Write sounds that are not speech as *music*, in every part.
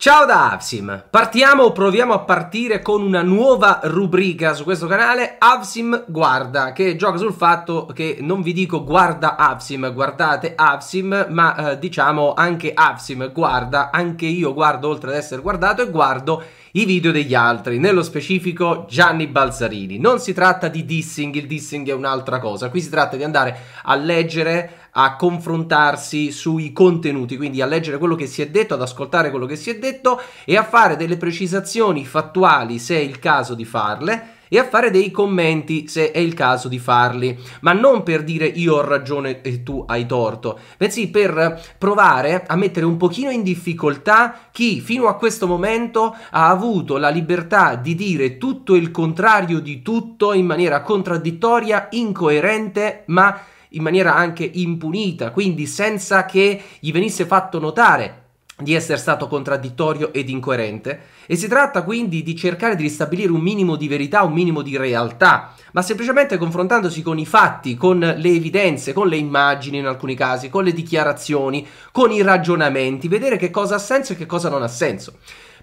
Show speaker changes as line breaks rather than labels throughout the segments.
Ciao da Avsim, partiamo, proviamo a partire con una nuova rubrica su questo canale, Avsim guarda, che gioca sul fatto che non vi dico guarda Avsim, guardate Avsim, ma eh, diciamo anche Avsim guarda, anche io guardo oltre ad essere guardato e guardo i video degli altri, nello specifico Gianni Balzarini. Non si tratta di dissing, il dissing è un'altra cosa, qui si tratta di andare a leggere a confrontarsi sui contenuti, quindi a leggere quello che si è detto, ad ascoltare quello che si è detto e a fare delle precisazioni fattuali se è il caso di farle e a fare dei commenti se è il caso di farli, ma non per dire io ho ragione e tu hai torto, bensì per provare a mettere un pochino in difficoltà chi fino a questo momento ha avuto la libertà di dire tutto il contrario di tutto in maniera contraddittoria, incoerente, ma in maniera anche impunita, quindi senza che gli venisse fatto notare di essere stato contraddittorio ed incoerente e si tratta quindi di cercare di ristabilire un minimo di verità, un minimo di realtà, ma semplicemente confrontandosi con i fatti, con le evidenze, con le immagini in alcuni casi, con le dichiarazioni, con i ragionamenti, vedere che cosa ha senso e che cosa non ha senso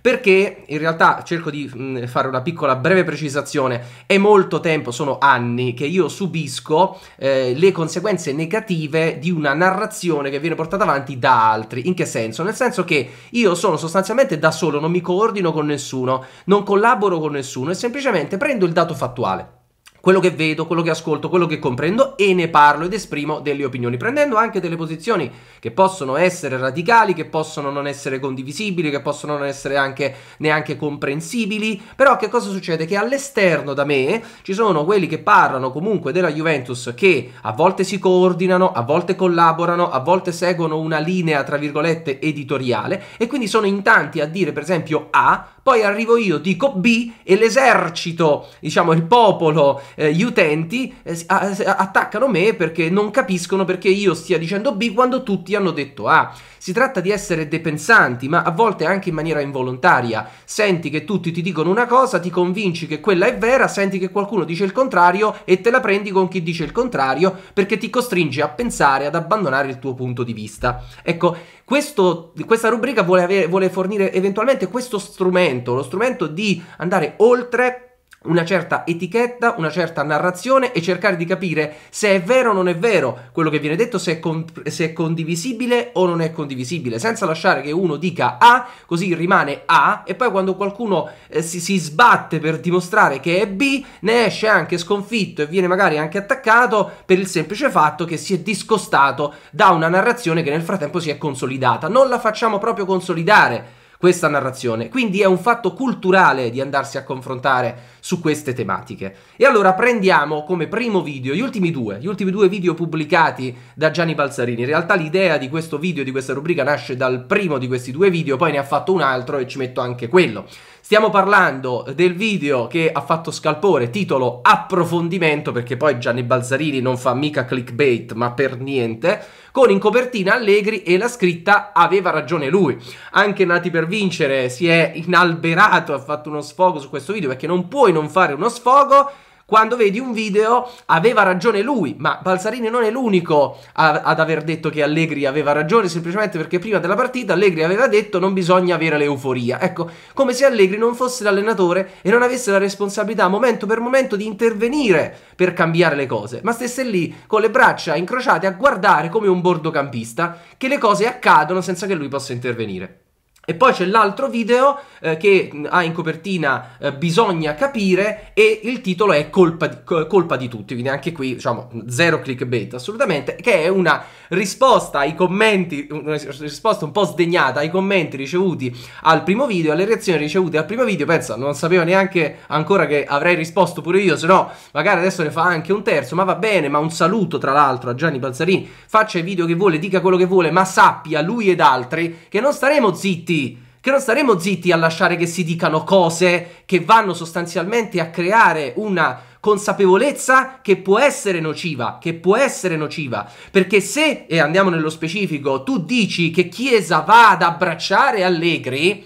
perché in realtà cerco di mh, mm, fare una piccola breve precisazione, è molto tempo, sono anni che io subisco eh, le conseguenze negative di una narrazione che viene portata avanti da altri, in che senso? Nel senso che io sono sostanzialmente da solo, non mi coordino con nessuno, non collaboro con nessuno e semplicemente prendo il dato fattuale quello che vedo, quello che ascolto, quello che comprendo e ne parlo ed esprimo delle opinioni, prendendo anche delle posizioni che possono essere radicali, che possono non essere condivisibili, che possono non essere anche neanche comprensibili, però che cosa succede? Che all'esterno da me ci sono quelli che parlano comunque della Juventus che a volte si coordinano, a volte collaborano, a volte seguono una linea tra virgolette editoriale e quindi sono in tanti a dire per esempio A poi arrivo io, dico B e l'esercito, diciamo il popolo, eh, gli utenti eh, attaccano me perché non capiscono perché io stia dicendo B quando tutti hanno detto A. Si tratta di essere depensanti, ma a volte anche in maniera involontaria. Senti che tutti ti dicono una cosa, ti convinci che quella è vera, senti che qualcuno dice il contrario e te la prendi con chi dice il contrario perché ti costringe a pensare, ad abbandonare il tuo punto di vista. Ecco, questo, questa rubrica vuole, avere, vuole fornire eventualmente questo strumento strumento, lo strumento di andare oltre una certa etichetta, una certa narrazione e cercare di capire se è vero o non è vero quello che viene detto, se è, con- se è, condivisibile o non è condivisibile, senza lasciare che uno dica A, così rimane A e poi quando qualcuno eh, si, si, sbatte per dimostrare che è B, ne esce anche sconfitto e viene magari anche attaccato per il semplice fatto che si è discostato da una narrazione che nel frattempo si è consolidata. Non la facciamo proprio consolidare questa narrazione. Quindi è un fatto culturale di andarsi a confrontare su queste tematiche. E allora prendiamo come primo video gli ultimi due, gli ultimi due video pubblicati da Gianni Balzarini. In realtà l'idea di questo video, di questa rubrica, nasce dal primo di questi due video, poi ne ha fatto un altro e ci metto anche quello. Stiamo parlando del video che ha fatto scalpore, titolo approfondimento, perché poi Gianni Balzarini non fa mica clickbait, ma per niente, con in copertina Allegri e la scritta aveva ragione lui. Anche Nati per vincere si è inalberato, ha fatto uno sfogo su questo video, perché non puoi non fare uno sfogo quando vedi un video aveva ragione lui, ma Balsarini non è l'unico a, ad aver detto che Allegri aveva ragione, semplicemente perché prima della partita Allegri aveva detto non bisogna avere l'euforia. Ecco, come se Allegri non fosse l'allenatore e non avesse la responsabilità momento per momento di intervenire per cambiare le cose, ma stesse lì con le braccia incrociate a guardare come un bordocampista che le cose accadono senza che lui possa intervenire. E poi c'è l'altro video eh, che ha in copertina eh, Bisogna capire e il titolo è colpa di, colpa di, tutti, quindi anche qui diciamo zero clickbait assolutamente, che è una risposta ai commenti, una risposta un po' sdegnata ai commenti ricevuti al primo video, alle reazioni ricevute al primo video, pensa non sapevo neanche ancora che avrei risposto pure io, se no magari adesso ne fa anche un terzo, ma va bene, ma un saluto tra l'altro a Gianni Balzarini, faccia i video che vuole, dica quello che vuole, ma sappia lui ed altri che non staremo zitti zitti, che non staremo zitti a lasciare che si dicano cose che vanno sostanzialmente a creare una consapevolezza che può essere nociva, che può essere nociva, perché se, e andiamo nello specifico, tu dici che Chiesa va ad abbracciare Allegri,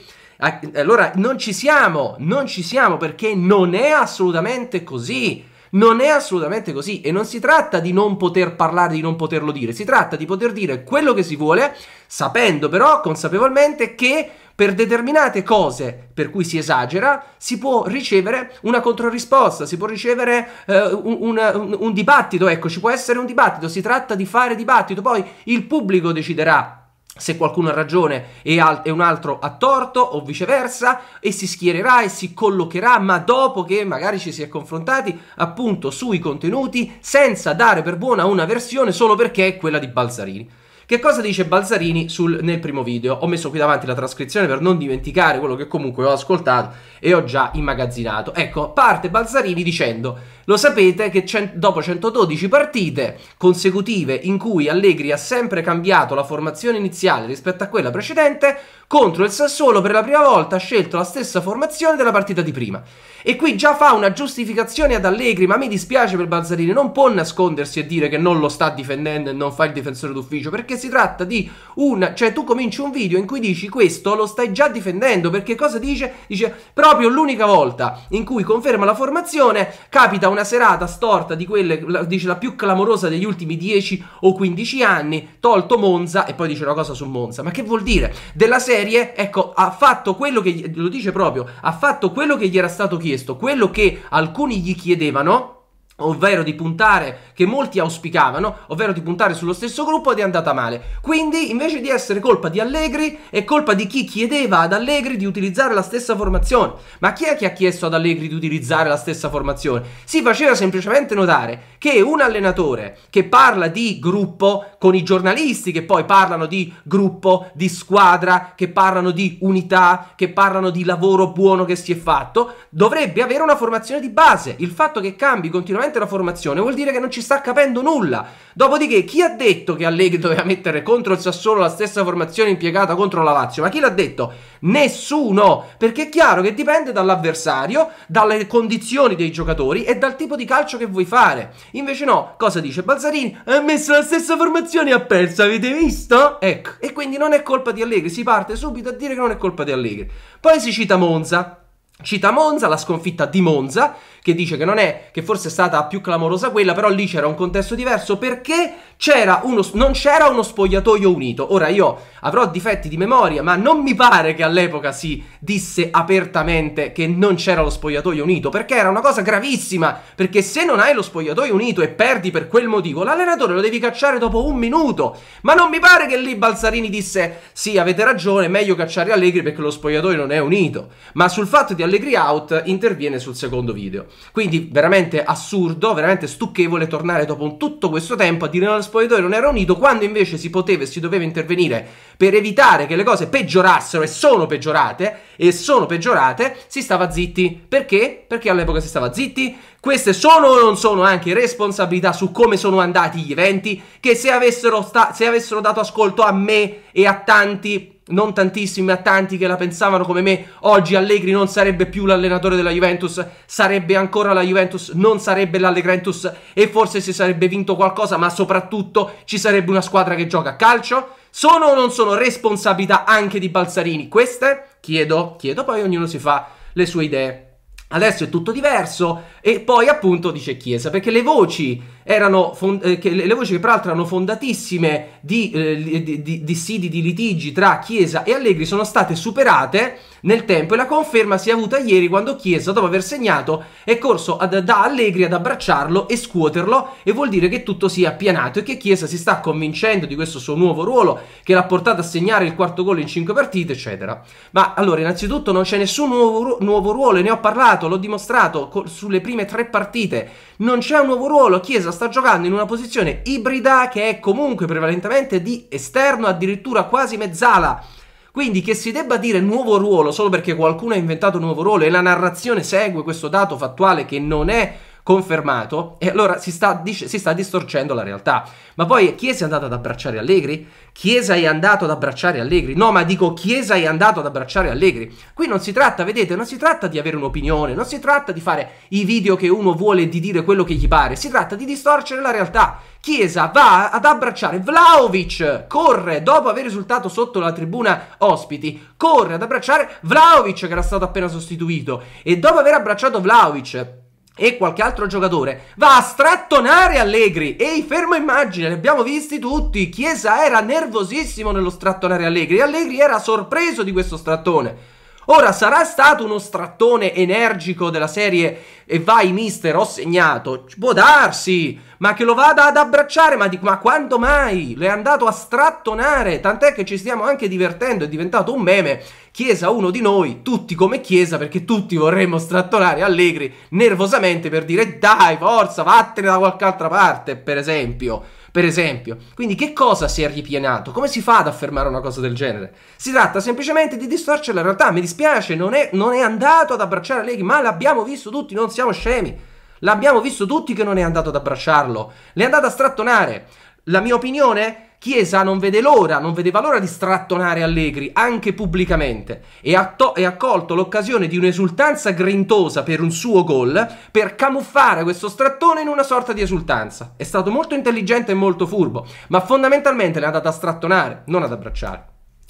allora non ci siamo, non ci siamo perché non è assolutamente così. Non è assolutamente così e non si tratta di non poter parlare, di non poterlo dire, si tratta di poter dire quello che si vuole, sapendo però consapevolmente che per determinate cose per cui si esagera si può ricevere una controrisposta, si può ricevere eh, un, un, un dibattito, ecco, ci può essere un dibattito, si tratta di fare dibattito, poi il pubblico deciderà se qualcuno ha ragione e, al- e, un altro ha torto o viceversa e si schiererà e si collocherà ma dopo che magari ci si è confrontati appunto sui contenuti senza dare per buona una versione solo perché è quella di Balzarini. Che cosa dice Balzarini sul, nel primo video? Ho messo qui davanti la trascrizione per non dimenticare quello che comunque ho ascoltato e ho già immagazzinato. Ecco, parte Balzarini dicendo, lo sapete che cent- dopo 112 partite consecutive in cui Allegri ha sempre cambiato la formazione iniziale rispetto a quella precedente, contro il Sassuolo per la prima volta ha scelto la stessa formazione della partita di prima. E qui già fa una giustificazione ad Allegri, ma mi dispiace per Balzarini, non può nascondersi e dire che non lo sta difendendo e non fa il difensore d'ufficio, perché si tratta di un... cioè tu cominci un video in cui dici questo lo stai già difendendo, perché cosa dice? Dice proprio l'unica volta in cui conferma la formazione capita una serata storta di quelle, la, dice la più clamorosa degli ultimi 10 o 15 anni, tolto Monza e poi dice una cosa su Monza, ma che vuol dire? Della serie, ecco, ha fatto quello che, lo dice proprio, ha fatto quello che gli era stato chiesto, quello che alcuni gli chiedevano ovvero di puntare, che molti auspicavano, ovvero di puntare sullo stesso gruppo ed è andata male. Quindi invece di essere colpa di Allegri è colpa di chi chiedeva ad Allegri di utilizzare la stessa formazione. Ma chi è che ha chiesto ad Allegri di utilizzare la stessa formazione? Si faceva semplicemente notare che un allenatore che parla di gruppo con i giornalisti che poi parlano di gruppo, di squadra, che parlano di unità, che parlano di lavoro buono che si è fatto, dovrebbe avere una formazione di base. Il fatto che cambi continuamente veramente una formazione, vuol dire che non ci sta capendo nulla. Dopodiché, chi ha detto che Allegri *laughs* doveva mettere contro il Sassuolo la stessa formazione impiegata contro la Lazio? Ma chi l'ha detto? Nessuno! Perché è chiaro che dipende dall'avversario, dalle condizioni dei giocatori e dal tipo di calcio che vuoi fare. Invece no, cosa dice Balzarini? Ha messo la stessa formazione e ha perso, avete visto? Ecco, e quindi non è colpa di Allegri, si parte subito a dire che non è colpa di Allegri. Poi si cita Monza, Cita Monza, la sconfitta di Monza, che dice che non è, che forse è stata più clamorosa quella, però lì c'era un contesto diverso perché c'era uno, non c'era uno spogliatoio unito. Ora io avrò difetti di memoria, ma non mi pare che all'epoca si disse apertamente che non c'era lo spogliatoio unito, perché era una cosa gravissima, perché se non hai lo spogliatoio unito e perdi per quel motivo, l'allenatore lo devi cacciare dopo un minuto. Ma non mi pare che lì Balzarini disse "Sì, avete ragione, è meglio cacciare Allegri perché lo spogliatoio non è unito". Ma sul fatto di Allegri out interviene sul secondo video. Quindi veramente assurdo, veramente stucchevole tornare dopo tutto questo tempo a dire no, spogliatoio non era unito, quando invece si poteva e si doveva intervenire per evitare che le cose peggiorassero e sono peggiorate, e sono peggiorate, si stava zitti. Perché? Perché all'epoca si stava zitti. Queste sono o non sono anche responsabilità su come sono andati gli eventi, che se avessero, se avessero dato ascolto a me e a tanti non tantissimi, ma tanti che la pensavano come me, oggi Allegri non sarebbe più l'allenatore della Juventus, sarebbe ancora la Juventus, non sarebbe l'Allegrentus e forse si sarebbe vinto qualcosa, ma soprattutto ci sarebbe una squadra che gioca a calcio. Sono o non sono responsabilità anche di Balzarini? Queste? Chiedo, chiedo, poi ognuno si fa le sue idee. Adesso è tutto diverso e poi appunto dice Chiesa, perché le voci erano fond- eh, che le voci che peraltro erano fondatissime di, eh, di, di, di sidi di litigi tra Chiesa e Allegri sono state superate nel tempo e la conferma si è avuta ieri quando Chiesa, dopo aver segnato, è corso ad, da Allegri ad abbracciarlo e scuoterlo e vuol dire che tutto si è appianato e che Chiesa si sta convincendo di questo suo nuovo ruolo che l'ha portato a segnare il quarto gol in cinque partite, eccetera. Ma allora, innanzitutto non c'è nessun nuovo, nuovo ruolo, ne ho parlato, l'ho dimostrato co- sulle prime tre partite, non c'è un nuovo ruolo, Chiesa sta giocando in una posizione ibrida che è comunque prevalentemente di esterno, addirittura quasi mezzala. Quindi che si debba dire nuovo ruolo solo perché qualcuno ha inventato un nuovo ruolo e la narrazione segue questo dato fattuale che non è confermato e allora si sta, si sta, distorcendo la realtà. Ma poi Chiesa è andato ad abbracciare Allegri? Chiesa è andato ad abbracciare Allegri? No, ma dico Chiesa è andato ad abbracciare Allegri. Qui non si tratta, vedete, non si tratta di avere un'opinione, non si tratta di fare i video che uno vuole e di dire quello che gli pare, si tratta di distorcere la realtà. Chiesa va ad abbracciare Vlaovic, corre dopo aver risultato sotto la tribuna ospiti, corre ad abbracciare Vlaovic che era stato appena sostituito e dopo aver abbracciato Vlaovic e qualche altro giocatore va a strattonare Allegri. Ehi, fermo immagine, li abbiamo visti tutti. Chiesa era nervosissimo nello strattonare Allegri. Allegri era sorpreso di questo strattone. Ora sarà stato uno strattone energico della serie e vai mister, ho segnato. Può darsi ma che lo vada ad abbracciare, ma dico, ma quando mai? Lo è andato a strattonare, tant'è che ci stiamo anche divertendo, è diventato un meme, Chiesa uno di noi, tutti come Chiesa, perché tutti vorremmo strattonare Allegri nervosamente per dire dai, forza, vattene da qualche altra parte, per esempio. Per esempio, quindi che cosa si è ripienato? Come si fa ad affermare una cosa del genere? Si tratta semplicemente di distorcere la realtà. Mi dispiace, non è, non è andato ad abbracciare Allegri, ma l'abbiamo visto tutti, non siamo scemi. L'abbiamo visto tutti che non è andato ad abbracciarlo, l'è andato a strattonare. La mia opinione? Chiesa non vede l'ora, non vedeva l'ora di strattonare Allegri, anche pubblicamente, e ha, e colto l'occasione di un'esultanza grintosa per un suo gol per camuffare questo strattone in una sorta di esultanza. È stato molto intelligente e molto furbo, ma fondamentalmente l'è andata a strattonare, non ad abbracciare.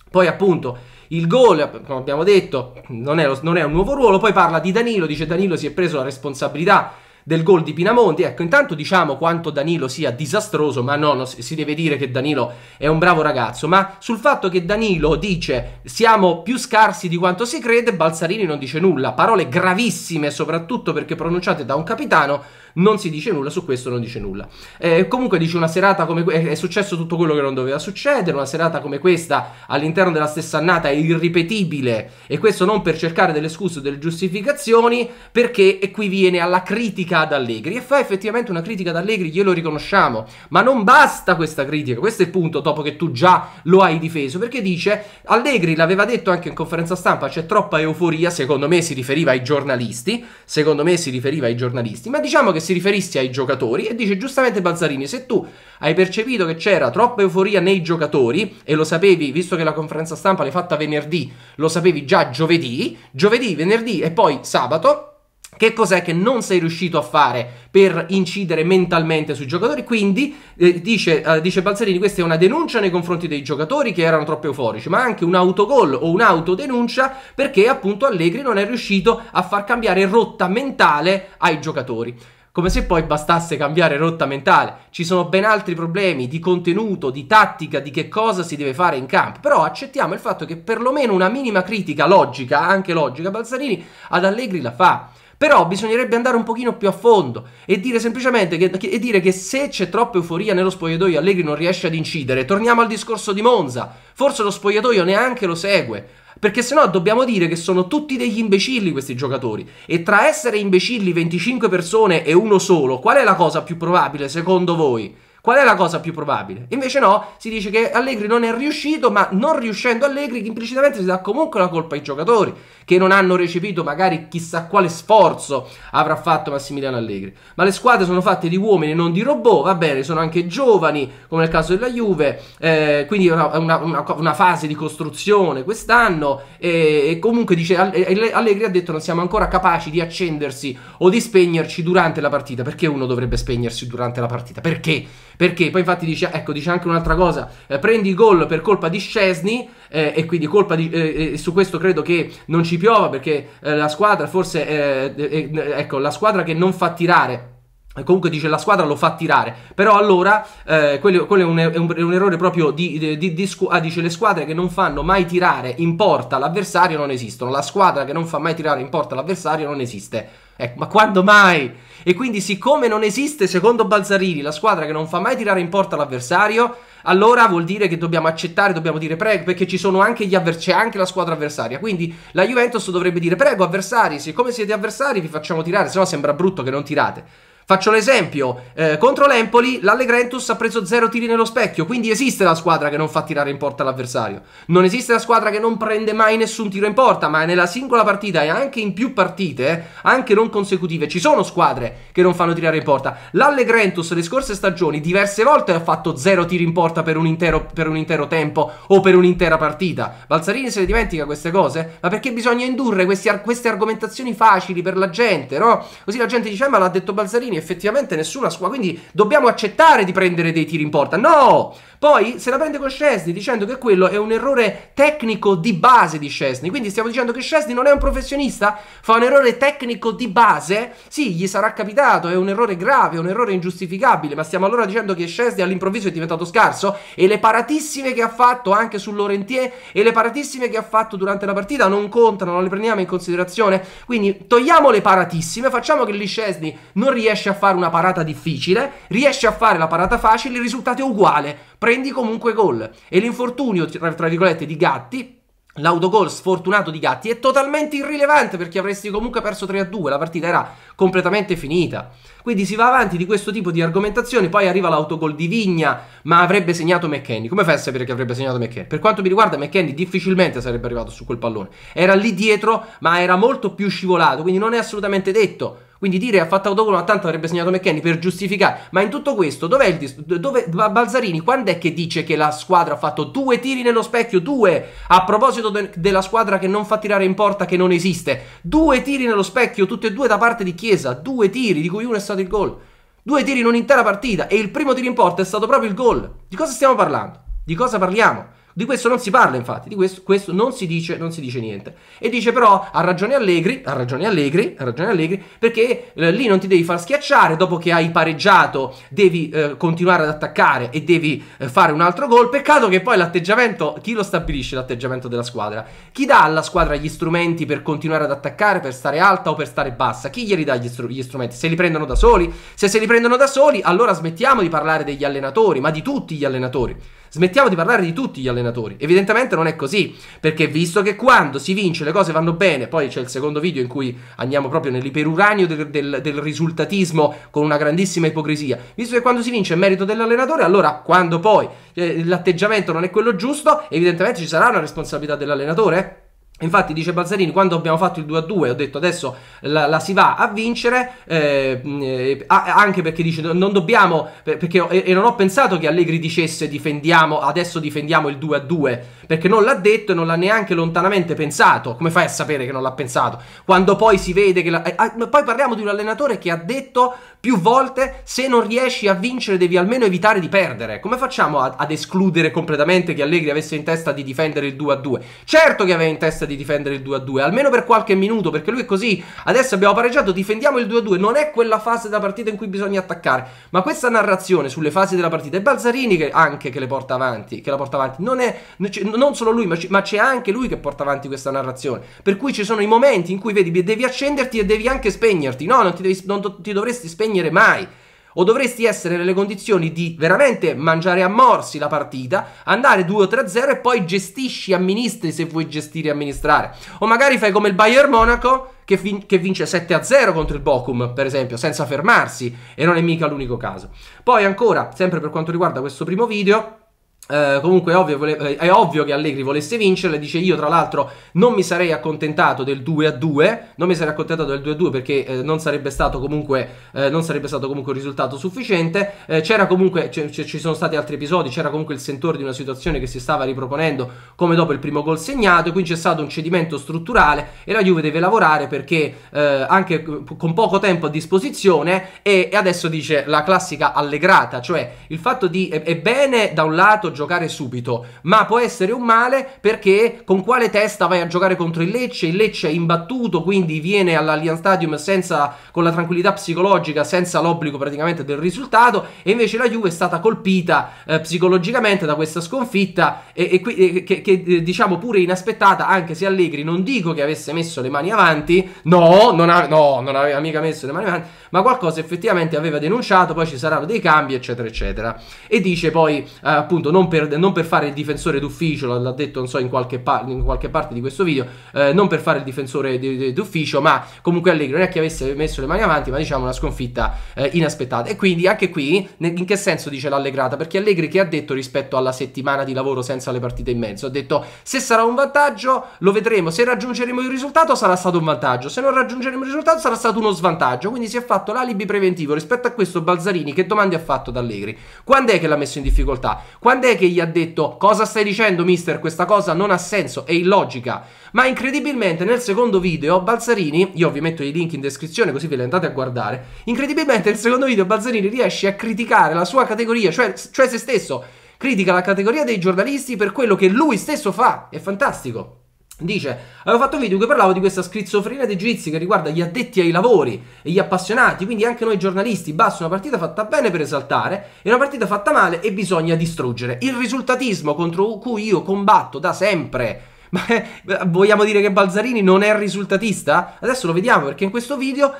Poi appunto il gol, come abbiamo detto, non è, lo, non è un nuovo ruolo, poi parla di Danilo, dice Danilo si è preso la responsabilità del gol di Pinamonti. Ecco, intanto diciamo quanto Danilo sia disastroso, ma no, no, si deve dire che Danilo è un bravo ragazzo, ma sul fatto che Danilo dice siamo più scarsi di quanto si crede, Balzarini non dice nulla, parole gravissime soprattutto perché pronunciate da un capitano non si dice nulla, su questo non dice nulla. Eh, comunque dice una serata come questa, è successo tutto quello che non doveva succedere, una serata come questa all'interno della stessa annata è irripetibile e questo non per cercare delle scuse o delle giustificazioni perché e qui viene alla critica ad Allegri e fa effettivamente una critica ad Allegri, glielo riconosciamo, ma non basta questa critica, questo è il punto dopo che tu già lo hai difeso perché dice Allegri l'aveva detto anche in conferenza stampa, c'è troppa euforia, secondo me si riferiva ai giornalisti, secondo me si riferiva ai giornalisti, ma diciamo che si riferisse ai giocatori e dice giustamente Balzarini, se tu hai percepito che c'era troppa euforia nei giocatori e lo sapevi, visto che la conferenza stampa l'hai fatta venerdì, lo sapevi già giovedì, giovedì, venerdì e poi sabato, che cos'è che non sei riuscito a fare per incidere mentalmente sui giocatori? Quindi, eh, dice, eh, dice, Balzarini, questa è una denuncia nei confronti dei giocatori che erano troppo euforici, ma anche un autogol o un'autodenuncia perché appunto Allegri non è riuscito a far cambiare rotta mentale ai giocatori come se poi bastasse cambiare rotta mentale. Ci sono ben altri problemi di contenuto, di tattica, di che cosa si deve fare in campo. Però accettiamo il fatto che perlomeno una minima critica logica, anche logica, Balzarini ad Allegri la fa. Però bisognerebbe andare un pochino più a fondo e dire semplicemente che, che, e dire che se c'è troppa euforia nello spogliatoio Allegri non riesce ad incidere. Torniamo al discorso di Monza. Forse lo spogliatoio neanche lo segue. Perché sennò dobbiamo dire che sono tutti degli imbecilli questi giocatori. E tra essere imbecilli 25 persone e uno solo, qual è la cosa più probabile secondo voi? Qual è la cosa più probabile? Invece no, si dice che Allegri non è riuscito, ma non riuscendo Allegri implicitamente si dà comunque la colpa ai giocatori, che non hanno recepito magari chissà quale sforzo avrà fatto Massimiliano Allegri. Ma le squadre sono fatte di uomini, non di robot, va bene, sono anche giovani, come nel caso della Juve, eh, quindi è una, una, una, una, fase di costruzione quest'anno, e, e comunque dice Allegri ha detto non siamo ancora capaci di accendersi o di spegnerci durante la partita, perché uno dovrebbe spegnersi durante la partita? Perché? Perché poi infatti dice, ecco, dice anche un'altra cosa, eh, prendi gol per colpa di Scesni eh, e quindi colpa di... Eh, eh su questo credo che non ci piova perché eh, la squadra forse... Eh, ecco, la squadra che non fa tirare Comunque dice la squadra lo fa tirare, però allora eh, quello, quello è, un, è, un, è, un, errore proprio di, di, di, di ah, dice le squadre che non fanno mai tirare in porta l'avversario non esistono, la squadra che non fa mai tirare in porta l'avversario non esiste. Eh, ma quando mai? E quindi siccome non esiste secondo Balzarini la squadra che non fa mai tirare in porta l'avversario, allora vuol dire che dobbiamo accettare, dobbiamo dire prego, perché ci sono anche gli c'è anche la squadra avversaria. Quindi la Juventus dovrebbe dire prego avversari, siccome siete avversari vi facciamo tirare, se no sembra brutto che non tirate. Faccio l'esempio, eh, contro l'Empoli l'Allegrentus ha preso zero tiri nello specchio, quindi esiste la squadra che non fa tirare in porta l'avversario. Non esiste la squadra che non prende mai nessun tiro in porta, ma nella singola partita e anche in più partite, eh, anche non consecutive, ci sono squadre che non fanno tirare in porta. L'Allegrentus le scorse stagioni diverse volte ha fatto zero tiri in porta per un intero, per un intero tempo o per un'intera partita. Balzarini se le dimentica queste cose? Ma perché bisogna indurre questi, queste argomentazioni facili per la gente, no? Così la gente dice, eh, ma l'ha detto Balzarini effettivamente nessuna squadra, quindi dobbiamo accettare di prendere dei tiri in porta. No! Poi se la prende con Scesni dicendo che quello è un errore tecnico di base di Scesni, quindi stiamo dicendo che Scesni non è un professionista, fa un errore tecnico di base? Sì, gli sarà capitato, è un errore grave, è un errore ingiustificabile, ma stiamo allora dicendo che Scesni all'improvviso è diventato scarso e le paratissime che ha fatto anche su Laurentier e le paratissime che ha fatto durante la partita non contano, non le prendiamo in considerazione, quindi togliamo le paratissime, facciamo che Liscesni non riesce a a fare una parata difficile, riesci a fare la parata facile, il risultato è uguale, prendi comunque gol. E l'infortunio, tra, tra virgolette, di Gatti L'autogol sfortunato di Gatti è totalmente irrilevante perché avresti comunque perso 3 2, la partita era completamente finita. Quindi si va avanti di questo tipo di argomentazioni, poi arriva l'autogol di Vigna, ma avrebbe segnato McKenny. Come fai a sapere che avrebbe segnato McKenny? Per quanto mi riguarda McKenny difficilmente sarebbe arrivato su quel pallone. Era lì dietro, ma era molto più scivolato, quindi non è assolutamente detto quindi dire ha fatto autogol ma tanto avrebbe segnato McKenny per giustificare. Ma in tutto questo, dov'è il dis- dove Balzarini quando è che dice che la squadra ha fatto due tiri nello specchio? Due! A proposito de- della squadra che non fa tirare in porta che non esiste. Due tiri nello specchio, tutti e due da parte di Chiesa, due tiri di cui uno è stato il gol. Due tiri in un'intera partita e il primo tiro in porta è stato proprio il gol. Di cosa stiamo parlando? Di cosa parliamo? Di questo non si parla, infatti, di questo, questo non, si dice, non, si dice, niente. E dice però ha ragione Allegri, ha ragione Allegri, ha ragione Allegri, perché eh, lì non ti devi far schiacciare, dopo che hai pareggiato devi eh, continuare ad attaccare e devi eh, fare un altro gol. Peccato che poi l'atteggiamento, chi lo stabilisce l'atteggiamento della squadra? Chi dà alla squadra gli strumenti per continuare ad attaccare, per stare alta o per stare bassa? Chi glieli dà gli, str- gli strumenti? Se li prendono da soli? Se se li prendono da soli, allora smettiamo di parlare degli allenatori, ma di tutti gli allenatori. Smettiamo di parlare di tutti gli allenatori. Evidentemente non è così, perché visto che quando si vince le cose vanno bene, poi c'è il secondo video in cui andiamo proprio nell'iperuranio del, del, del risultatismo con una grandissima ipocrisia. Visto che quando si vince è merito dell'allenatore, allora quando poi eh, l'atteggiamento non è quello giusto, evidentemente ci sarà una responsabilità dell'allenatore. Infatti dice Balzarini, quando abbiamo fatto il 2-2 a ho detto adesso la, la si va a vincere, eh, eh, anche perché dice non dobbiamo, perché, e, non ho pensato che Allegri dicesse difendiamo, adesso difendiamo il 2-2, a perché non l'ha detto e non l'ha neanche lontanamente pensato, come fai a sapere che non l'ha pensato? Quando poi si vede che... La, eh, ah, poi parliamo di un allenatore che ha detto più volte se non riesci a vincere devi almeno evitare di perdere, come facciamo a, ad escludere completamente che Allegri avesse in testa di difendere il 2-2? a Certo che aveva in testa di difendere il 2-2, a almeno per qualche minuto, perché lui è così. Adesso abbiamo pareggiato, difendiamo il 2-2, a non è quella fase della partita in cui bisogna attaccare, ma questa narrazione sulle fasi della partita è Balzarini che, anche che le porta avanti, che la porta avanti. Non, è, non solo lui, ma c'è anche lui che porta avanti questa narrazione. Per cui ci sono i momenti in cui vedi, devi accenderti e devi anche spegnerti. No, non ti, devi, non ti dovresti spegnere mai o dovresti essere nelle condizioni di veramente mangiare a morsi la partita, andare 2-3-0 e poi gestisci, amministri se vuoi gestire e amministrare. O magari fai come il Bayern Monaco che, fin- che vince 7-0 contro il Bochum, per esempio, senza fermarsi e non è mica l'unico caso. Poi ancora, sempre per quanto riguarda questo primo video, eh, comunque è ovvio, vole- è ovvio, che Allegri volesse vincerla. Dice: Io, tra l'altro, non mi sarei accontentato del 2 a 2. Non mi sarei accontentato del 2 a 2 perché eh, non, sarebbe comunque, eh, non, sarebbe stato comunque, un risultato sufficiente. Eh, c'era comunque, c- c- ci sono stati altri episodi. C'era comunque il sentore di una situazione che si stava riproponendo come dopo il primo gol segnato. Quindi c'è stato un cedimento strutturale. E la Juve deve lavorare perché eh, anche con poco tempo a disposizione. E, e, adesso dice la classica allegrata, cioè il fatto di. È, è bene da un lato giocare subito, ma può essere un male perché con quale testa vai a giocare contro il Lecce? Il Lecce è imbattuto, quindi viene all'Allianz Stadium senza, con la tranquillità psicologica, senza l'obbligo praticamente del risultato, e invece la Juve è stata colpita eh, psicologicamente da questa sconfitta e, e, che, che eh, diciamo pure inaspettata, anche se Allegri non dico che avesse messo le mani avanti, no, non, ha, no, non aveva mica messo le mani avanti, ma qualcosa effettivamente aveva denunciato, poi ci saranno dei cambi, eccetera, eccetera. E dice poi, eh, appunto, non per, non per, fare il difensore d'ufficio, l'ha detto, non so, in qualche, pa- in qualche parte di questo video, eh, non per fare il difensore d- d- d'ufficio, ma comunque Allegri non è che avesse messo le mani avanti, ma diciamo una sconfitta eh, inaspettata. E quindi anche qui, in che senso dice l'allegrata? Perché Allegri che ha detto rispetto alla settimana di lavoro senza le partite in mezzo? Ha detto, se sarà un vantaggio, lo vedremo, se raggiungeremo il risultato sarà stato un vantaggio, se non raggiungeremo il risultato sarà stato uno svantaggio, quindi si è fatto fatto l'alibi preventivo rispetto a questo Balzarini che domande ha fatto ad Allegri? Quando è che l'ha messo in difficoltà? Quando è che gli ha detto cosa stai dicendo mister questa cosa non ha senso, è illogica? Ma incredibilmente nel secondo video Balzarini, io vi metto i link in descrizione così ve li andate a guardare, incredibilmente nel secondo video Balzarini riesce a criticare la sua categoria, cioè, cioè se stesso, critica la categoria dei giornalisti per quello che lui stesso fa, è fantastico. Dice, avevo fatto un video che parlavo di questa schizofrenia dei giudizi che riguarda gli addetti ai lavori e gli appassionati, quindi anche noi giornalisti, basta una partita fatta bene per esaltare e una partita fatta male e bisogna distruggere. Il risultatismo contro cui io combatto da sempre. *laughs* Ma eh, vogliamo dire che Balzarini non è risultatista? Adesso lo vediamo perché in questo video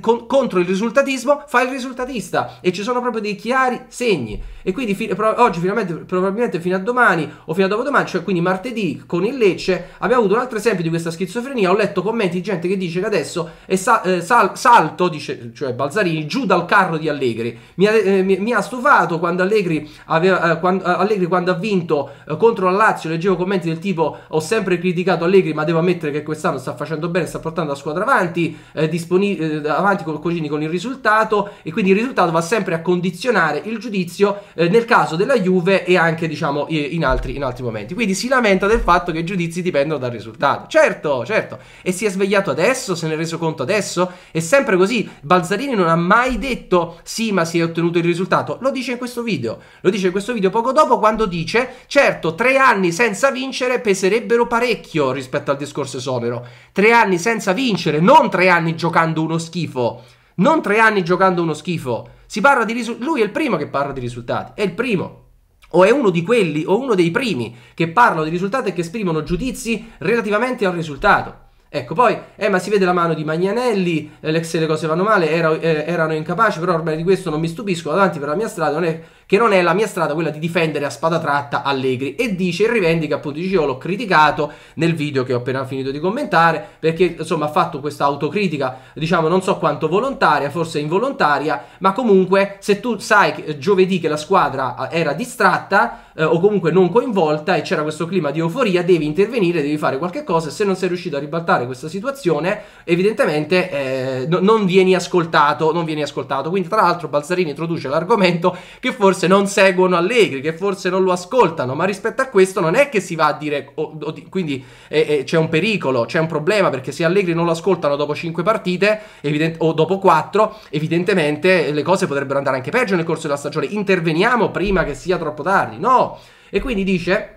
con, contro il risultatismo fa il risultatista e ci sono proprio dei chiari segni e quindi fi, pro, oggi finalmente probabilmente fino a domani o fino a dopodomani cioè quindi martedì con il Lecce abbiamo avuto un altro esempio di questa schizofrenia ho letto commenti di gente che dice che adesso è sa, eh, sal, salto dice, cioè Balzarini giù dal carro di Allegri mi ha, eh, mi, mi ha stufato quando Allegri, aveva, eh, quando, eh, Allegri quando ha vinto eh, contro la Lazio leggevo commenti del tipo ho sempre criticato Allegri ma devo ammettere che quest'anno sta facendo bene sta portando la squadra avanti eh, disponibile eh, avanti con, così con il risultato e quindi il risultato va sempre a condizionare il giudizio eh, nel caso della Juve e anche diciamo in altri, in altri momenti. Quindi si lamenta del fatto che i giudizi dipendono dal risultato. Certo, certo. E si è svegliato adesso, se ne è reso conto adesso? È sempre così. Balzarini non ha mai detto sì ma si è ottenuto il risultato. Lo dice in questo video. Lo dice in questo video poco dopo quando dice certo tre anni senza vincere peserebbero parecchio rispetto al discorso esonero. Tre anni senza vincere, non tre anni giocando uno uno schifo. Non tre anni giocando uno schifo. Si parla di risultati. Lui è il primo che parla di risultati. È il primo. O è uno di quelli, o uno dei primi che parlano di risultati e che esprimono giudizi relativamente al risultato. Ecco, poi, eh, ma si vede la mano di Magnanelli, eh, se le cose vanno male, era, eh, erano incapaci, però ormai di questo non mi stupisco, davanti per la mia strada, non è che non è la mia strada quella di difendere a spada tratta Allegri e dice e rivendica appunto dice io l'ho criticato nel video che ho appena finito di commentare perché insomma ha fatto questa autocritica diciamo non so quanto volontaria forse involontaria ma comunque se tu sai che giovedì che la squadra eh, era distratta eh, o comunque non coinvolta e c'era questo clima di euforia devi intervenire devi fare qualche cosa se non sei riuscito a ribaltare questa situazione evidentemente eh, no, non vieni ascoltato non vieni ascoltato quindi tra l'altro Balzarini introduce l'argomento che forse forse non seguono Allegri, che forse non lo ascoltano, ma rispetto a questo non è che si va a dire oh, oh, quindi eh, eh, c'è un pericolo, c'è un problema, perché se Allegri non lo ascoltano dopo 5 partite evident- o dopo 4, evidentemente le cose potrebbero andare anche peggio nel corso della stagione. Interveniamo prima che sia troppo tardi, no? E quindi dice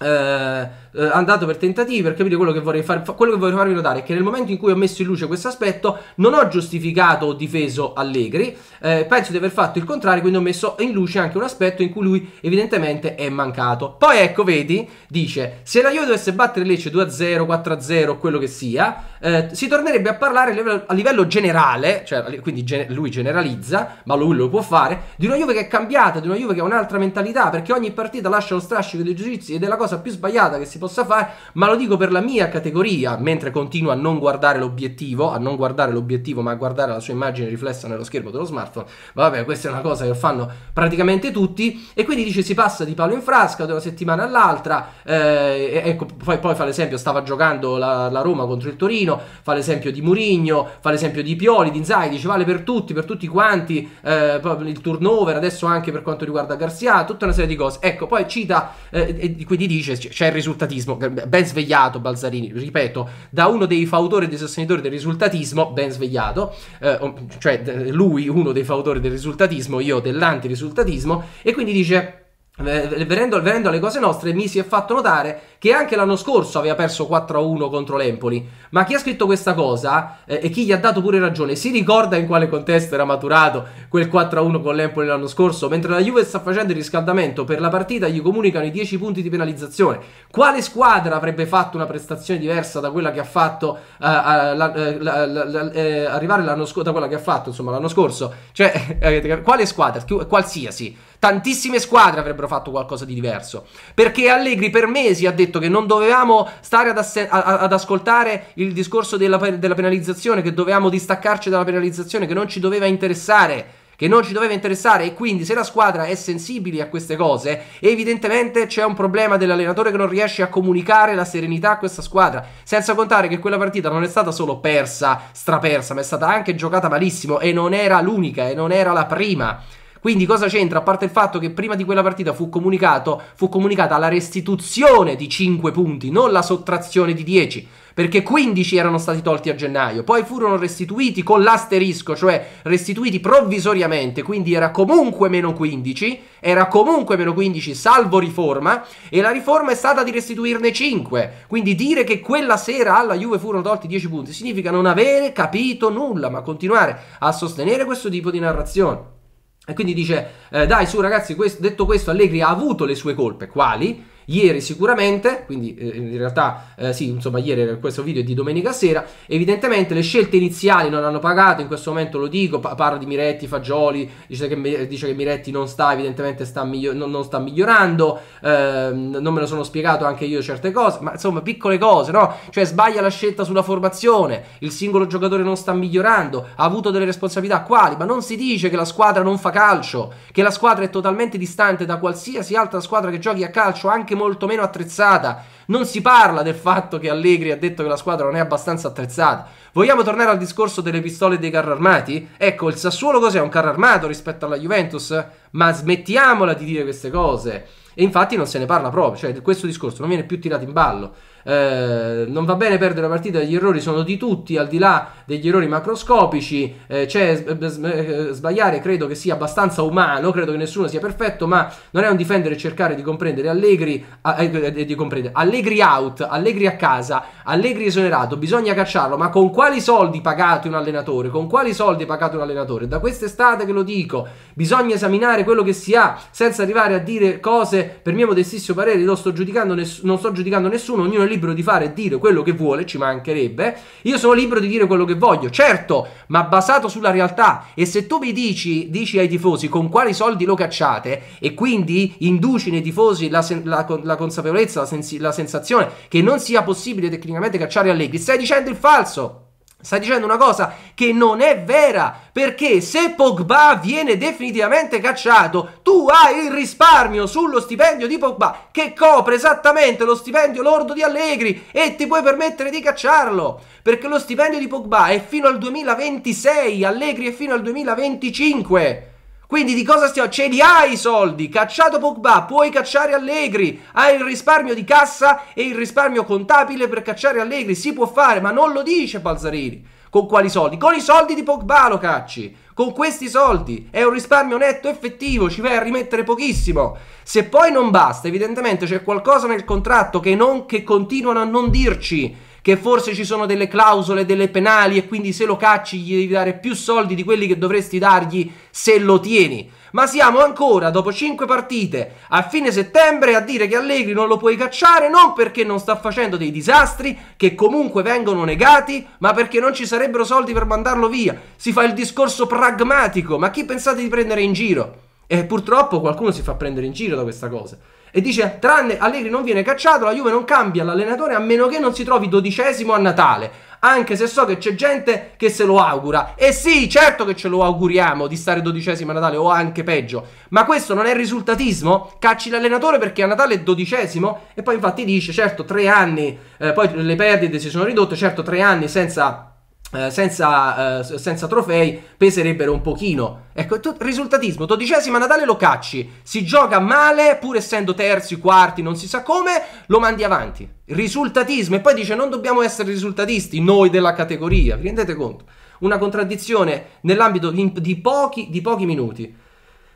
eh, eh, andato per tentativi per capire quello che vorrei fare. Quello che vorrei farvi notare è che nel momento in cui ho messo in luce questo aspetto, non ho giustificato o difeso Allegri. Eh, penso di aver fatto il contrario, quindi ho messo in luce anche un aspetto in cui lui evidentemente è mancato. Poi ecco, vedi, dice: se la Juve dovesse battere Lecce 2-0, 4-0, quello che sia eh, si tornerebbe a parlare a livello, a livello generale, cioè, quindi gen- lui generalizza, ma lui lo può fare, di una Juve che è cambiata, di una Juve che ha un'altra mentalità, perché ogni partita lascia lo strascico dei giudizi ed è la cosa più sbagliata che si possa fare, ma lo dico per la mia categoria, mentre continuo a non guardare l'obiettivo, a non guardare l'obiettivo, ma a guardare la sua immagine riflessa nello schermo dello smartphone, vabbè, questa è una cosa che fanno praticamente tutti, e quindi dice si passa di palo in frasca da una settimana all'altra, eh, ecco, poi, poi fa l'esempio, stava giocando la, la Roma contro il Torino, Pochettino, fa l'esempio di Murigno, fa l'esempio di Pioli, di Inzaghi, dice vale per tutti, per tutti quanti, eh, il turnover adesso anche per quanto riguarda Garcia, tutta una serie di cose. Ecco, poi cita, eh, e quindi dice c'è il risultatismo, ben svegliato Balzarini, ripeto, da uno dei fautori e dei sostenitori del risultatismo, ben svegliato, eh, cioè lui uno dei fautori del risultatismo, io dell'antirisultatismo, e quindi dice eh, venendo, venendo, alle cose nostre, mi si è fatto notare che anche l'anno scorso aveva perso 4-1 contro l'Empoli. Ma chi ha scritto questa cosa eh, e chi gli ha dato pure ragione, si ricorda in quale contesto era maturato quel 4-1 con l'Empoli l'anno scorso? Mentre la Juve sta facendo il riscaldamento per la partita, gli comunicano i 10 punti di penalizzazione. Quale squadra avrebbe fatto una prestazione diversa da quella che ha fatto eh, eh la, la, la, eh, arrivare l'anno scorso? Da quella che ha fatto, insomma, l'anno scorso? Cioè, *laughs* quale squadra? Qualsiasi Tantissime squadre avrebbero fatto qualcosa di diverso. Perché Allegri per mesi ha detto che non dovevamo stare ad, ad ascoltare il discorso della, pe della penalizzazione, che dovevamo distaccarci dalla penalizzazione, che non ci doveva interessare che non ci doveva interessare e quindi se la squadra è sensibile a queste cose, evidentemente c'è un problema dell'allenatore che non riesce a comunicare la serenità a questa squadra, senza contare che quella partita non è stata solo persa, strapersa, ma è stata anche giocata malissimo e non era l'unica e non era la prima. Quindi cosa c'entra? A parte il fatto che prima di quella partita fu, fu comunicata la restituzione di 5 punti, non la sottrazione di 10 perché 15 erano stati tolti a gennaio, poi furono restituiti con l'asterisco, cioè restituiti provvisoriamente, quindi era comunque meno 15, era comunque meno 15 salvo riforma e la riforma è stata di restituirne 5, quindi dire che quella sera alla Juve furono tolti 10 punti significa non avere capito nulla, ma continuare a sostenere questo tipo di narrazione. E quindi dice, eh, dai su ragazzi, questo, detto questo Allegri ha avuto le sue colpe, quali? ieri sicuramente, quindi eh, in realtà eh, sì, insomma ieri questo video è di domenica sera, evidentemente le scelte iniziali non hanno pagato, in questo momento lo dico, pa- parla di Miretti, Fagioli, dice che, dice che, Miretti non sta, evidentemente sta miglio- non, non, sta migliorando, eh, non me lo sono spiegato anche io certe cose, ma insomma piccole cose, no? Cioè sbaglia la scelta sulla formazione, il singolo giocatore non sta migliorando, ha avuto delle responsabilità quali, ma non si dice che la squadra non fa calcio, che la squadra è totalmente distante da qualsiasi altra squadra che giochi a calcio, anche molto meno attrezzata. Non si parla del fatto che Allegri ha detto che la squadra non è abbastanza attrezzata. Vogliamo tornare al discorso delle pistole e dei carri armati? Ecco, il Sassuolo cos'è? Un carro armato rispetto alla Juventus? Ma smettiamola di dire queste cose. E infatti non se ne parla proprio, cioè questo discorso non viene più tirato in ballo. Eh, non va bene perdere la partita, gli errori sono di tutti, al di là degli errori macroscopici, eh, c'è cioè, sbagliare, credo che sia abbastanza umano, credo che nessuno sia perfetto, ma non è un difendere e cercare di comprendere Allegri, eh, di comprendere Allegri out, Allegri a casa, Allegri esonerato, bisogna cacciarlo, ma con quali soldi pagate un allenatore? Con quali soldi pagate un allenatore? Da quest'estate che lo dico, bisogna esaminare quello che si ha senza arrivare a dire cose per mio modestissimo parere, non sto giudicando, ness- non sto giudicando nessuno, ognuno è lì libero di fare e dire quello che vuole, ci mancherebbe. Io sono libero di dire quello che voglio, certo, ma basato sulla realtà. E se tu mi dici, dici ai tifosi con quali soldi lo cacciate e quindi induci nei tifosi la, sen- la, la consapevolezza, la, sens- la sensazione che non sia possibile tecnicamente cacciare Allegri, stai dicendo il falso. Sta dicendo una cosa che non è vera, perché se Pogba viene definitivamente cacciato, tu hai il risparmio sullo stipendio di Pogba che copre esattamente lo stipendio lordo di Allegri e ti puoi permettere di cacciarlo, perché lo stipendio di Pogba è fino al 2026, Allegri è fino al 2025. Quindi di cosa stiamo? Ce li hai i soldi, cacciato Pogba, puoi cacciare Allegri, hai il risparmio di cassa e il risparmio contabile per cacciare Allegri, si può fare, ma non lo dice Balzarini. Con quali soldi? Con i soldi di Pogba lo cacci, con questi soldi, è un risparmio netto effettivo, ci vai a rimettere pochissimo. Se poi non basta, evidentemente c'è qualcosa nel contratto che, non, che continuano a non dirci, che forse ci sono delle clausole, delle penali e quindi se lo cacci gli devi dare più soldi di quelli che dovresti dargli se lo tieni. Ma siamo ancora, dopo 5 partite, a fine settembre a dire che Allegri non lo puoi cacciare non perché non sta facendo dei disastri che comunque vengono negati, ma perché non ci sarebbero soldi per mandarlo via. Si fa il discorso pragmatico, ma chi pensate di prendere in giro? E eh, purtroppo qualcuno si fa prendere in giro da questa cosa e dice tranne Allegri non viene cacciato, la Juve non cambia l'allenatore a meno che non si trovi dodicesimo a Natale. Anche se so che c'è gente che se lo augura. E sì, certo che ce lo auguriamo di stare dodicesimo a Natale o anche peggio. Ma questo non è risultatismo? Cacci l'allenatore perché a Natale è dodicesimo? E poi infatti dice, certo, tre anni, eh, poi le perdite si sono ridotte, certo, tre anni senza eh, senza, eh, senza, trofei peserebbero un pochino. Ecco, t- risultatismo, dodicesima Natale lo cacci, si gioca male pur essendo terzi, quarti, non si sa come, lo mandi avanti. Risultatismo e poi dice non dobbiamo essere risultatisti noi della categoria, vi rendete conto? Una contraddizione nell'ambito di, di, pochi, di pochi minuti.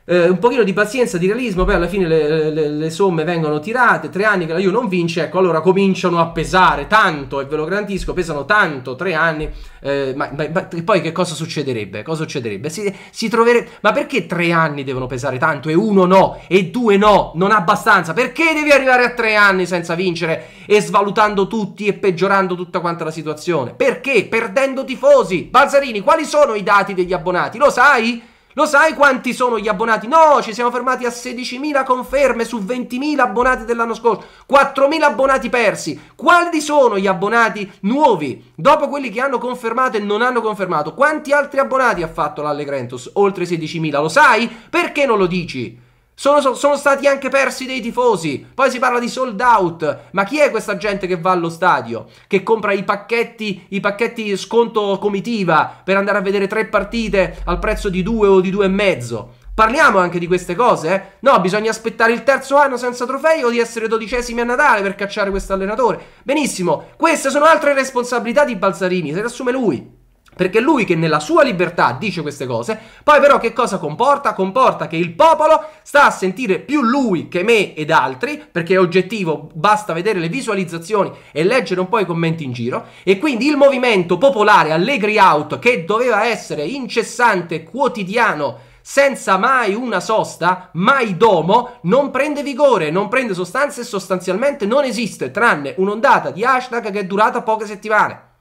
Eh, un pochino di pazienza, di realismo, poi alla fine le, le, le, somme vengono tirate, tre anni che la Juve non vince, ecco allora cominciano a pesare tanto, e ve lo garantisco, pesano tanto, tre anni, eh, ma, ma, ma, poi che cosa succederebbe? Cosa succederebbe? Si, si trovere... Ma perché tre anni devono pesare tanto e uno no, e due no, non abbastanza? Perché devi arrivare a tre anni senza vincere e svalutando tutti e peggiorando tutta quanta la situazione? Perché? Perdendo tifosi! Balzarini, quali sono i dati degli abbonati? Lo sai? Lo sai quanti sono gli abbonati? No, ci siamo fermati a 16.000 conferme su 20.000 abbonati dell'anno scorso, 4.000 abbonati persi. Quali sono gli abbonati nuovi? Dopo quelli che hanno confermato e non hanno confermato, quanti altri abbonati ha fatto l'Allegrentus? Oltre 16.000, lo sai? Perché non lo dici? Sono, sono, stati anche persi dei tifosi. Poi si parla di sold out. Ma chi è questa gente che va allo stadio? Che compra i pacchetti, i pacchetti sconto comitiva per andare a vedere tre partite al prezzo di due o di due e mezzo? Parliamo anche di queste cose, eh. No, bisogna aspettare il terzo anno senza trofei o di essere dodicesimi a Natale per cacciare questo allenatore. Benissimo, queste sono altre responsabilità di Balzarini, se le assume lui. Perché è lui che nella sua libertà dice queste cose, poi però che cosa comporta? Comporta che il popolo sta a sentire più lui che me ed altri, perché è oggettivo, basta vedere le visualizzazioni e leggere un po' i commenti in giro, e quindi il movimento popolare Allegri Out, che doveva essere incessante, quotidiano, senza mai una sosta, mai domo, non prende vigore, non prende sostanze e sostanzialmente non esiste, tranne un'ondata di hashtag che è durata poche settimane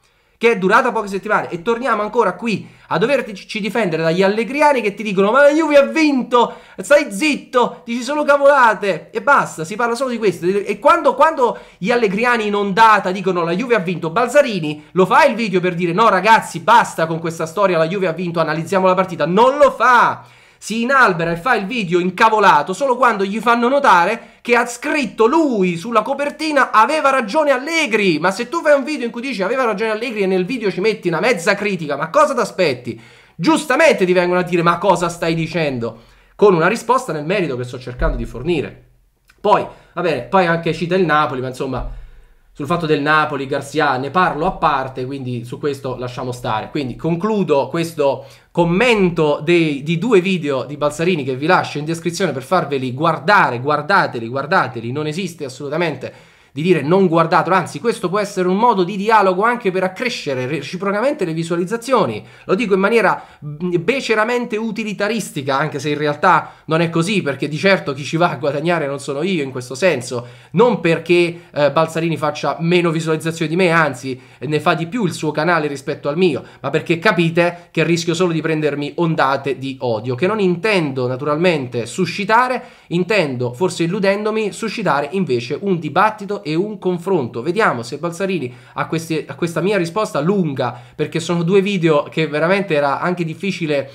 che è durata poche settimane e torniamo ancora qui a doverci difendere dagli allegriani che ti dicono ma la Juve ha vinto, stai zitto, dici solo cavolate e basta, si parla solo di questo. E quando, quando gli allegriani in ondata dicono la Juve ha vinto, Balzarini lo fa il video per dire no ragazzi basta con questa storia, la Juve ha vinto, analizziamo la partita, non lo fa! si inalbera e fa il video incavolato solo quando gli fanno notare che ha scritto lui sulla copertina aveva ragione Allegri. Ma se tu fai un video in cui dici aveva ragione Allegri e nel video ci metti una mezza critica, ma cosa ti aspetti? Giustamente ti vengono a dire ma cosa stai dicendo? Con una risposta nel merito che sto cercando di fornire. Poi, va bene, poi anche cita il Napoli, ma insomma sul fatto del Napoli, Garcia, ne parlo a parte, quindi su questo lasciamo stare. Quindi concludo questo commento dei, di due video di Balsarini che vi lascio in descrizione per farveli guardare, guardateli, guardateli, non esiste assolutamente di dire non guardatelo, anzi questo può essere un modo di dialogo anche per accrescere reciprocamente le visualizzazioni, lo dico in maniera beceramente utilitaristica, anche se in realtà non è così, perché di certo chi ci va a guadagnare non sono io in questo senso, non perché eh, Balzarini faccia meno visualizzazioni di me, anzi ne fa di più il suo canale rispetto al mio, ma perché capite che rischio solo di prendermi ondate di odio, che non intendo naturalmente suscitare, intendo, forse illudendomi, suscitare invece un dibattito e un confronto. Vediamo se Balsarini a, questi, a questa mia risposta lunga, perché sono due video che veramente era anche difficile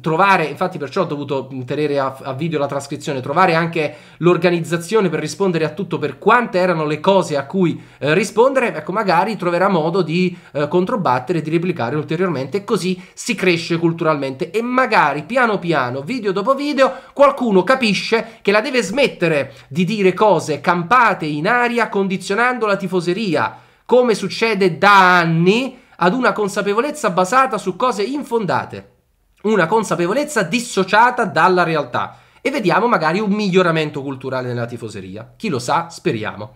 trovare, infatti perciò ho dovuto tenere a, a video la trascrizione, trovare anche l'organizzazione per rispondere a tutto, per quante erano le cose a cui eh, rispondere, ecco magari troverà modo di eh, controbattere, di replicare ulteriormente e così si cresce culturalmente e magari piano piano, video dopo video, qualcuno capisce che la deve smettere di dire cose campate in aria condizionando la tifoseria, come succede da anni, ad una consapevolezza basata su cose infondate, una consapevolezza dissociata dalla realtà. E vediamo magari un miglioramento culturale nella tifoseria. Chi lo sa, speriamo.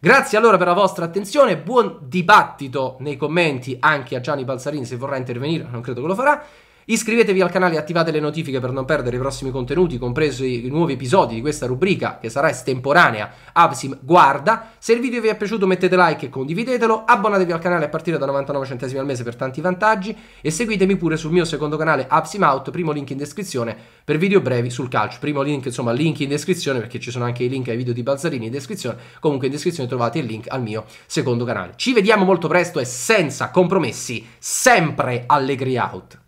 Grazie allora per la vostra attenzione, buon dibattito nei commenti anche a Gianni Balzarini se vorrà intervenire, non credo che lo farà. Iscrivetevi al canale e attivate le notifiche per non perdere i prossimi contenuti, compresi i nuovi episodi di questa rubrica che sarà estemporanea Absim Guarda. Se il video vi è piaciuto mettete like e condividetelo, abbonatevi al canale a partire da 99 centesimi al mese per tanti vantaggi e seguitemi pure sul mio secondo canale Absim Out, primo link in descrizione per video brevi sul calcio. Primo link, insomma, link in descrizione perché ci sono anche i link ai video di Balzarini in descrizione. Comunque in descrizione trovate il link al mio secondo canale. Ci vediamo molto presto e senza compromessi, sempre Allegri Out.